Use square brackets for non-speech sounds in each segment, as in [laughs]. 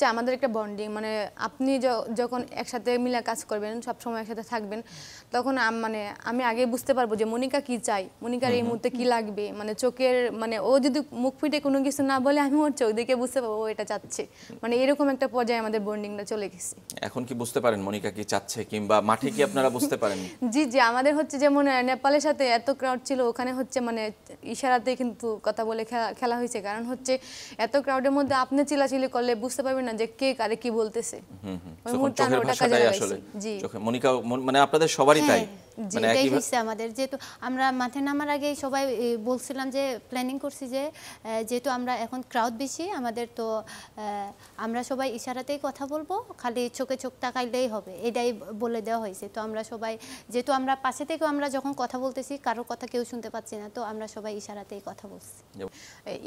যে আমাদের একটা বন্ডিং মানে আপনি যখন একসাথে মিলা কাজ করবেন সব সময় একসাথে থাকবেন তখন মানে আমি আগে বুঝতে পারবো যে মনিকা কি চাই মনিকার এই মুহূর্তে কি লাগবে মানে চোখের মানে ও যদি মুখ ফিটে কোনো কিছু না বলে আমি ওর চোখ দেখে বুঝতে পারবো এটা চাচ্ছে মানে এরকম একটা পর্যায়ে আমাদের বন্ডিংটা চলে গেছে এখন কি বুঝতে পারেন মনিকা কি চাচ্ছে কিংবা মাঠে কি আপনারা বুঝতে পারেন [laughs] জি জি আমাদের হচ্ছে যেমন নেপালের সাথে এত ক্রাউড ছিল ওখানে হচ্ছে মানে ইশারাতে কিন্তু কথা বলে খেলা হয়েছে কারণ হচ্ছে এত ক্রাউডের মধ্যে আপনি চিলাচিলি করলে বুঝতে পারবেন না যে কে কারে কি বলতেছে চোখের ভাষাটাই আসলে চোখে মনিকা মানে আপনাদের সবারই হ্যাঁ। তাই মানে যেটাই হচ্ছে আমাদের যেহেতু আমরা মাঠে নামার আগে সবাই বলছিলাম যে প্ল্যানিং করছি যে যেহেতু আমরা এখন ক্রাউড বেশি আমাদের তো আমরা সবাই ইশারাতেই কথা বলবো খালি চোখে চোখ তাকাইলেই হবে এটাই বলে দেওয়া হয়েছে তো আমরা সবাই যেহেতু আমরা পাশে থেকেও আমরা যখন কথা বলতেছি কারোর কথা কেউ শুনতে পাচ্ছি না তো আমরা সবাই ইশারাতেই কথা বলছি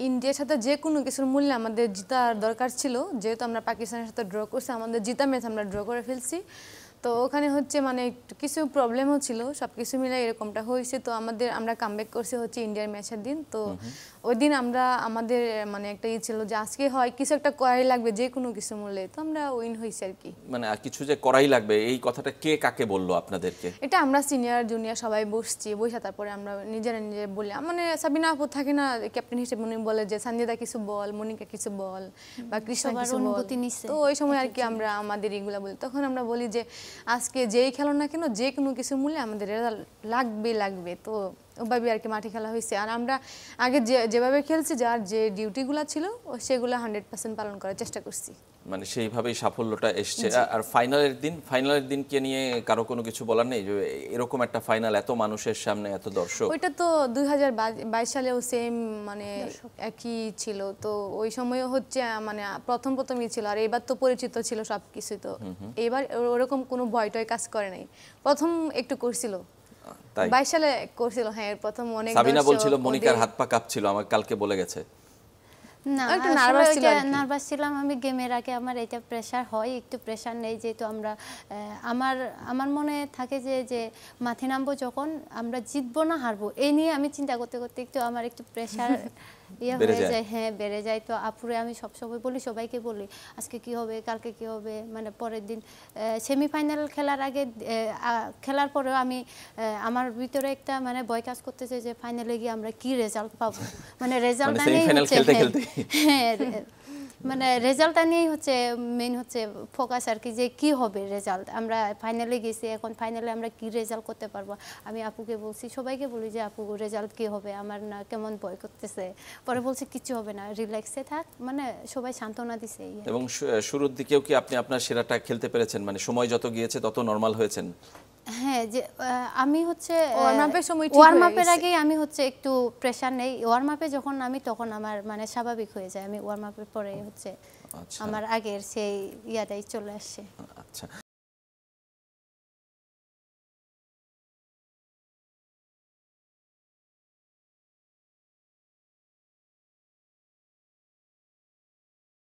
ইন্ডিয়ার সাথে যে কোনো কিছুর মূল্যে আমাদের জিতার দরকার ছিল যেহেতু আমরা পাকিস্তানের সাথে ড্র করছি আমাদের জিতা ম্যাচ আমরা ড্র করে ফেলছি তো ওখানে হচ্ছে মানে কিছু প্রবলেম হচ্ছিল সব কিছু মিলে এরকমটা হয়েছে তো আমাদের আমরা কামব্যাক করছি হচ্ছে ইন্ডিয়ার ম্যাচের দিন তো ওই দিন আমরা আমাদের মানে একটা ই ছিল যে আজকে হয় কিছু একটা করাই লাগবে যে কোনো কিছু মূল্যে তো আমরা উইন হয়েছি আর কি মানে আর কিছু যে করাই লাগবে এই কথাটা কে কাকে বললো আপনাদেরকে এটা আমরা সিনিয়র জুনিয়র সবাই বসছি বসে তারপরে আমরা নিজেরা নিজের বলি মানে সাবিনা আপু থাকে না ক্যাপ্টেন হিসেবে উনি বলে যে সানজিদা কিছু বল মনিকা কিছু বল বা কৃষ্ণ কিছু বল তো ওই সময় আর কি আমরা আমাদের এগুলা বলি তখন আমরা বলি যে আজকে যেই খেলো না কেন যে কোনো কিছু মূল্যে আমাদের রেজাল্ট লাগবে লাগবে তো ওভাবে আর কি মাঠে খেলা হয়েছে আর আমরা আগে যেভাবে খেলছি যার যে ডিউটিগুলো ছিল সেগুলো হান্ড্রেড পার্সেন্ট পালন করার চেষ্টা করছি মানে সেইভাবেই সাফল্যটা এসছে আর ফাইনালের দিন ফাইনালের দিনকে নিয়ে কারো কোনো কিছু বলার নেই যে এরকম একটা ফাইনাল এত মানুষের সামনে এত দর্শক ওইটা তো দুই সালেও সেম মানে একই ছিল তো ওই সময় হচ্ছে মানে প্রথম প্রথমই ছিল আর এবার তো পরিচিত ছিল সব কিছুই তো এবার ওরকম কোনো ভয় টয় কাজ করে নাই প্রথম একটু করছিল তাই 22 সালে করছিল হ্যাঁ প্রথম অনেক সাবিনা বলছিল মনিকার হাত পা কাঁপছিল আমার কালকে বলে গেছে নার্ভাস ছিলাম আমি গেমের আগে আমার এটা হয় একটু নেই যেহেতু আমরা আমার আমার মনে থাকে যে যে মাঠে নামবো যখন আমরা জিতবো না হারবো এই নিয়ে আমি চিন্তা করতে করতে একটু আমার একটু [laughs] ইয়ে হয়ে যায় হ্যাঁ বেড়ে যায় তো আপুরে আমি সবসময় বলি সবাইকে বলি আজকে কি হবে কালকে কি হবে মানে পরের দিন সেমিফাইনাল খেলার আগে খেলার পরেও আমি আমার ভিতরে একটা মানে বয় কাজ করতেছে যে ফাইনালে গিয়ে আমরা কি রেজাল্ট পাবো মানে রেজাল্ট মানে আমি হ্যাঁ, মানে রেজাল্টটা নিয়েই হচ্ছে মেন হচ্ছে ফোকাস আর কি যে কি হবে রেজাল্ট আমরা ফাইনালে গেছি এখন ফাইনালে আমরা কি রেজাল্ট করতে পারবো আমি আপুকে বলছি সবাইকে বলি যে আপু রেজাল্ট কি হবে আমার না কেমন ভয় করতেছে পরে বলছে কিছু হবে না রিল্যাক্সে থাক মানে সবাই সান্ত্বনা দিছে এবং শুরুর দিকেও কি আপনি আপনার সেরাটা খেলতে পেরেছেন মানে সময় যত গিয়েছে তত নর্মাল হয়েছেন হ্যাঁ যে আমি হচ্ছে ওয়ার্ম আপের সময় ওয়ার্ম ওয়ার্মআপের আগেই আমি হচ্ছে একটু প্রেশার নেই ওয়ার্ম ওয়ার্মআপে যখন আমি তখন আমার মানে স্বাভাবিক হয়ে যায় আমি ওয়ার্ম ওয়ার্মআপের পরে হচ্ছে আচ্ছা। আমার আগের সেই ইয়াটাই চলে আসছে আচ্ছা